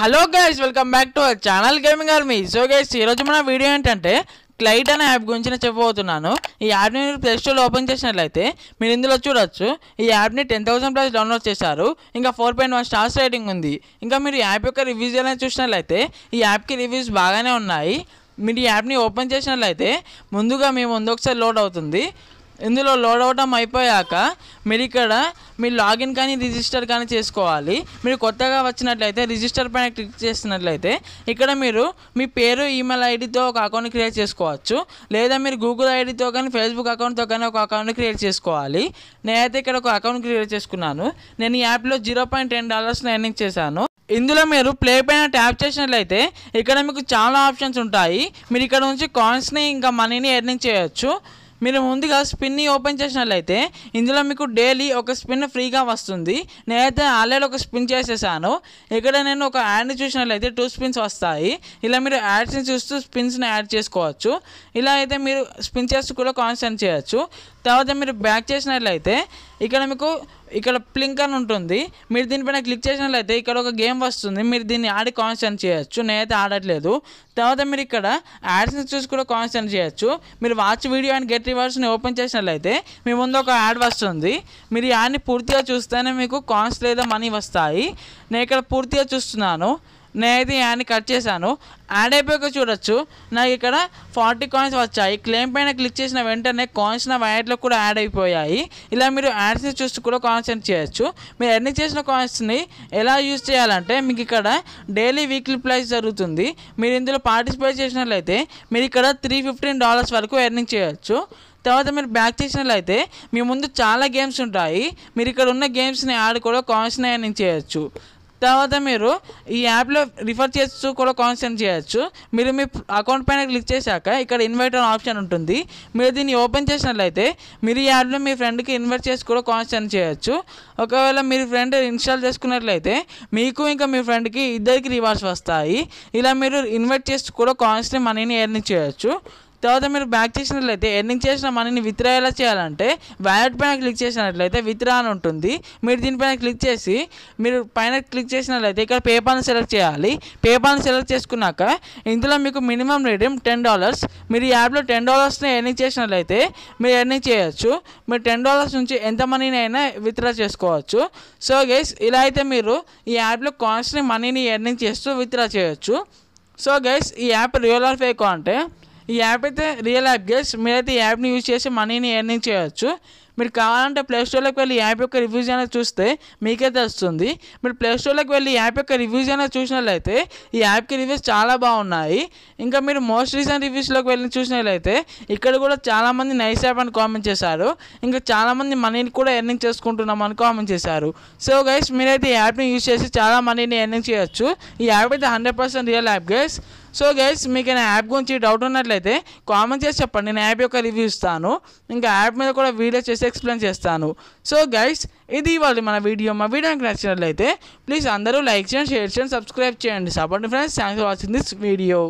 hello guys welcome back to our channel gaming army so guys ఈరోజు మన video ఏంటంటే క్లైట్ అనే యాప్ గురించి నేను చెప్పబోతున్నాను ఈ యాప్ని మీరు ప్లే స్టోర్లో ఓపెన్ చేసినట్లయితే మీరు ఇందులో చూడొచ్చు ఈ యాప్ని టెన్ థౌసండ్ ప్లస్ డౌన్లోడ్ చేశారు ఇంకా four point one stars rating ఉంది ఇంకా మీరు ఈ యాప్ యొక్క రివ్యూస్ అనేది చూసినట్లయితే ఈ యాప్కి రివ్యూస్ బాగానే ఉన్నాయి మీరు ఈ యాప్ని ఓపెన్ చేసినట్లయితే ముందుగా మీ ముందు ఒకసారి లోడ్ అవుతుంది ఇందులో లోడ్ అవటం అయిపోయాక మీరు ఇక్కడ మీ లాగిన్ కానీ రిజిస్టర్ కానీ చేసుకోవాలి మీరు కొత్తగా వచ్చినట్లయితే రిజిస్టర్ పైన క్లిక్ చేసినట్లయితే ఇక్కడ మీరు మీ పేరు ఈమెయిల్ ఐడితో ఒక అకౌంట్ క్రియేట్ చేసుకోవచ్చు లేదా మీరు గూగుల్ ఐడితో కానీ ఫేస్బుక్ అకౌంట్తో కానీ ఒక అకౌంట్ క్రియేట్ చేసుకోవాలి నేనైతే ఇక్కడ ఒక అకౌంట్ క్రియేట్ చేసుకున్నాను నేను ఈ యాప్లో zero point ten dollars earning చేశాను ఇందులో మీరు ప్లే పైన ట్యాప్ చేసినట్లయితే ఇక్కడ మీకు చాలా ఆప్షన్స్ ఉంటాయి మీరు ఇక్కడ నుంచి కాయిన్స్ని ఇంకా మనీని ఎర్నింగ్ చేయొచ్చు మీరు ముందుగా స్పిన్ని ఓపెన్ చేసినట్లయితే ఇందులో మీకు డైలీ ఒక స్పిన్ ఫ్రీగా వస్తుంది నేనైతే ఆల్రెడీ ఒక స్పిన్ చేసేసాను ఇక్కడ నేను ఒక యాడ్ చూసినట్లయితే టూ స్పిన్స్ వస్తాయి ఇలా మీరు యాడ్స్ని చూస్తూ స్పిన్స్ని యాడ్ చేసుకోవచ్చు ఇలా అయితే మీరు స్పిన్ చేస్తూ కూడా కాన్సెంట్ చేయొచ్చు తర్వాత మీరు బ్యాక్ చేసినట్లయితే ఇక్కడ మీకు ఇక్కడ ప్లింక్ అని ఉంటుంది మీరు దీనిపైన క్లిక్ చేసినట్లయితే ఇక్కడ ఒక గేమ్ వస్తుంది మీరు దీన్ని ఆడి కాన్సెంట్ చేయొచ్చు నేనైతే ఆడట్లేదు తర్వాత మీరు ఇక్కడ యాడ్స్ని చూసి కూడా కాన్స్టెంట్ చేయొచ్చు మీరు వాచ్ వీడియో అండ్ గెట్ రివర్స్ని ఓపెన్ చేసినట్లయితే మీ ముందు ఒక యాడ్ వస్తుంది మీరు ఈ యాడ్ని పూర్తిగా చూస్తేనే మీకు కాన్స్ లేదా మనీ వస్తాయి నేను ఇక్కడ పూర్తిగా చూస్తున్నాను నేనైతే యాడ్ని కట్ చేశాను యాడ్ అయిపోయాక చూడొచ్చు నాకు ఇక్కడ ఫార్టీ కాయిన్స్ వచ్చాయి క్లెయిమ్ పైన క్లిక్ చేసిన వెంటనే కాయిన్స్ నా వ్యాలెట్లో కూడా యాడ్ అయిపోయాయి ఇలా మీరు యాడ్స్ని చూస్తూ కూడా కాన్సెంట్ చేయొచ్చు మీరు ఎన్ని చేసిన కాయిన్స్ని ఎలా యూజ్ చేయాలంటే మీకు ఇక్కడ డైలీ వీక్లీ ప్రైస్ జరుగుతుంది మీరు ఇందులో పార్టిసిపేట్ చేసినట్లయితే మీరు ఇక్కడ త్రీ ఫిఫ్టీన్ డాలర్స్ వరకు ఎర్నింగ్ చేయొచ్చు తర్వాత మీరు బ్యాక్ చేసినట్లయితే మీ ముందు చాలా గేమ్స్ ఉంటాయి మీరు ఇక్కడ ఉన్న గేమ్స్ని ఆడుకోవడం కాయిన్స్ని ఎర్నింగ్ చేయొచ్చు తర్వాత మీరు ఈ యాప్లో రిఫర్ చేస్తూ కూడా కాన్సెంట్ చేయొచ్చు మీరు మీ అకౌంట్ పైన క్లిక్ చేశాక ఇక్కడ ఇన్వైట్ అనే ఆప్షన్ ఉంటుంది మీరు దీన్ని ఓపెన్ చేసినట్లయితే మీరు ఈ యాప్లో మీ ఫ్రెండ్కి ఇన్వైట్ చేసి కూడా కాన్సెంట్ చేయొచ్చు ఒకవేళ మీరు ఫ్రెండ్ ఇన్స్టాల్ చేసుకున్నట్లయితే మీకు ఇంకా మీ ఫ్రెండ్కి ఇద్దరికి రివార్డ్స్ వస్తాయి ఇలా మీరు ఇన్వైట్ చేసి కూడా కాన్స్టెంట్ మనీని ఎర్నింగ్ చేయొచ్చు తర్వాత మీరు బ్యాక్ చేసినట్లయితే ఎర్నింగ్ చేసిన మనీని విత్డ్రా ఎలా చేయాలంటే వ్యాలెట్ పైన క్లిక్ చేసినట్లయితే విత్రా అని ఉంటుంది మీరు దీనిపైన క్లిక్ చేసి మీరు పైన క్లిక్ చేసినట్లయితే ఇక్కడ పేపాల్ని సెలెక్ట్ చేయాలి పేపాల్ని సెలెక్ట్ చేసుకున్నాక ఇందులో మీకు మినిమం రీడియం టెన్ డాలర్స్ మీరు ఈ యాప్లో టెన్ డాలర్స్ని ఎర్నింగ్ చేసినట్లయితే మీరు ఎర్నింగ్ చేయొచ్చు మీరు టెన్ డాలర్స్ నుంచి ఎంత మనీని అయినా విత్డ్రా చేసుకోవచ్చు సో గైస్ ఇలా అయితే మీరు ఈ యాప్లో కాన్స్ట్ని మనీని ఎర్నింగ్ చేస్తూ విత్డ్రా చేయొచ్చు సో గైస్ ఈ యాప్ రియల్ ఆఫ్ ఏకో అంటే ఈ యాప్ అయితే రియల్ యాప్ గేస్ మీరైతే ఈ యాప్ని యూజ్ చేసి మనీని ఎర్నింగ్ చేయవచ్చు మీరు కావాలంటే స్టోర్లోకి వెళ్ళి యాప్ యొక్క రివ్యూస్ అయినా చూస్తే మీకే తెలుస్తుంది మీరు స్టోర్లోకి వెళ్ళి యాప్ యొక్క రివ్యూస్ అయినా చూసినట్లయితే ఈ యాప్కి రివ్యూస్ చాలా బాగున్నాయి ఇంకా మీరు మోస్ట్ రీసెంట్ రివ్యూస్లోకి వెళ్ళి చూసినట్లయితే ఇక్కడ కూడా చాలామంది నైస్ యాప్ అని కామెంట్ చేశారు ఇంకా చాలామంది మనీని కూడా ఎర్నింగ్ చేసుకుంటున్నాం అని కామెంట్ చేశారు సో గైస్ మీరైతే ఈ యాప్ని యూజ్ చేసి చాలా మనీని ఎర్నింగ్ చేయొచ్చు ఈ యాప్ అయితే hundred percent real app guys so guys మీకు నా యాప్ గురించి డౌట్ ఉన్నట్లయితే కామెంట్ చేసి చెప్పండి నేను యాప్ యొక్క రివ్యూ ఇస్తాను ఇంకా యాప్ మీద కూడా వీడియో చేసి ఎక్స్ప్లెయిన్ చేస్తాను సో గైస్ ఇది ఇవాళ మన వీడియో మా వీడియోకి నచ్చినట్లయితే ప్లీజ్ అందరూ లైక్ చేయండి షేర్ చేయండి సబ్స్క్రైబ్ చేయండి support friends thanks for watching this video